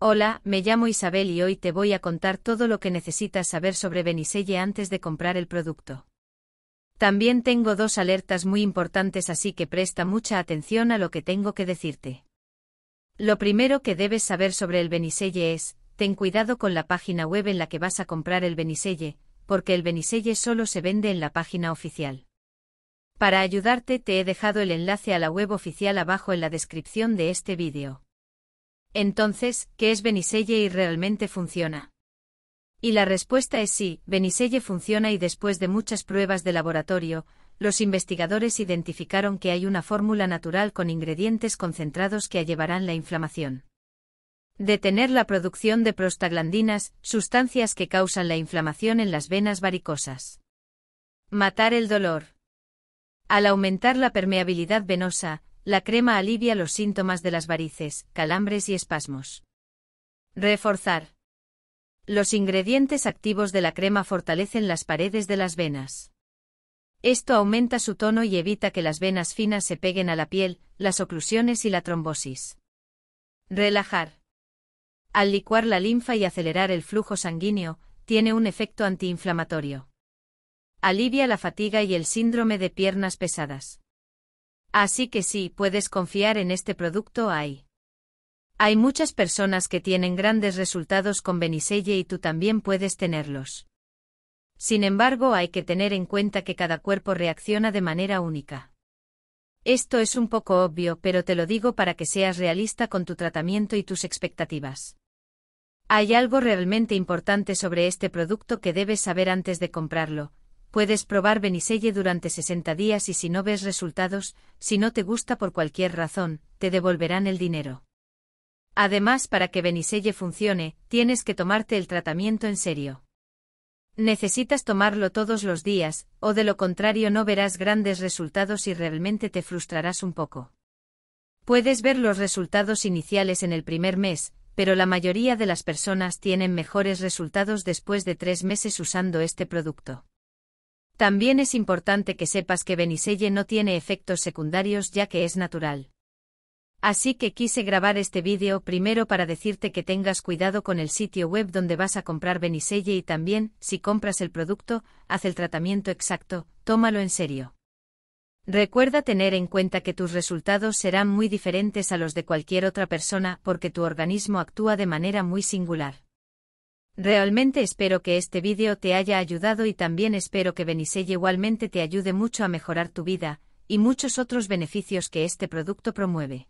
Hola, me llamo Isabel y hoy te voy a contar todo lo que necesitas saber sobre Beniselle antes de comprar el producto. También tengo dos alertas muy importantes así que presta mucha atención a lo que tengo que decirte. Lo primero que debes saber sobre el Beniselle es, ten cuidado con la página web en la que vas a comprar el Beniselle, porque el Beniselle solo se vende en la página oficial. Para ayudarte te he dejado el enlace a la web oficial abajo en la descripción de este vídeo. Entonces, ¿qué es Beniselle y realmente funciona? Y la respuesta es sí, Beniselle funciona y después de muchas pruebas de laboratorio, los investigadores identificaron que hay una fórmula natural con ingredientes concentrados que llevarán la inflamación. Detener la producción de prostaglandinas, sustancias que causan la inflamación en las venas varicosas. Matar el dolor. Al aumentar la permeabilidad venosa, la crema alivia los síntomas de las varices, calambres y espasmos. Reforzar. Los ingredientes activos de la crema fortalecen las paredes de las venas. Esto aumenta su tono y evita que las venas finas se peguen a la piel, las oclusiones y la trombosis. Relajar. Al licuar la linfa y acelerar el flujo sanguíneo, tiene un efecto antiinflamatorio. Alivia la fatiga y el síndrome de piernas pesadas. Así que sí, puedes confiar en este producto hay. Hay muchas personas que tienen grandes resultados con Beniselle y tú también puedes tenerlos. Sin embargo, hay que tener en cuenta que cada cuerpo reacciona de manera única. Esto es un poco obvio, pero te lo digo para que seas realista con tu tratamiento y tus expectativas. Hay algo realmente importante sobre este producto que debes saber antes de comprarlo, Puedes probar Beniselle durante 60 días y si no ves resultados, si no te gusta por cualquier razón, te devolverán el dinero. Además, para que Beniselle funcione, tienes que tomarte el tratamiento en serio. Necesitas tomarlo todos los días, o de lo contrario no verás grandes resultados y realmente te frustrarás un poco. Puedes ver los resultados iniciales en el primer mes, pero la mayoría de las personas tienen mejores resultados después de tres meses usando este producto. También es importante que sepas que Beniselle no tiene efectos secundarios ya que es natural. Así que quise grabar este vídeo primero para decirte que tengas cuidado con el sitio web donde vas a comprar Beniselle y también, si compras el producto, haz el tratamiento exacto, tómalo en serio. Recuerda tener en cuenta que tus resultados serán muy diferentes a los de cualquier otra persona porque tu organismo actúa de manera muy singular. Realmente espero que este vídeo te haya ayudado y también espero que Benisei igualmente te ayude mucho a mejorar tu vida, y muchos otros beneficios que este producto promueve.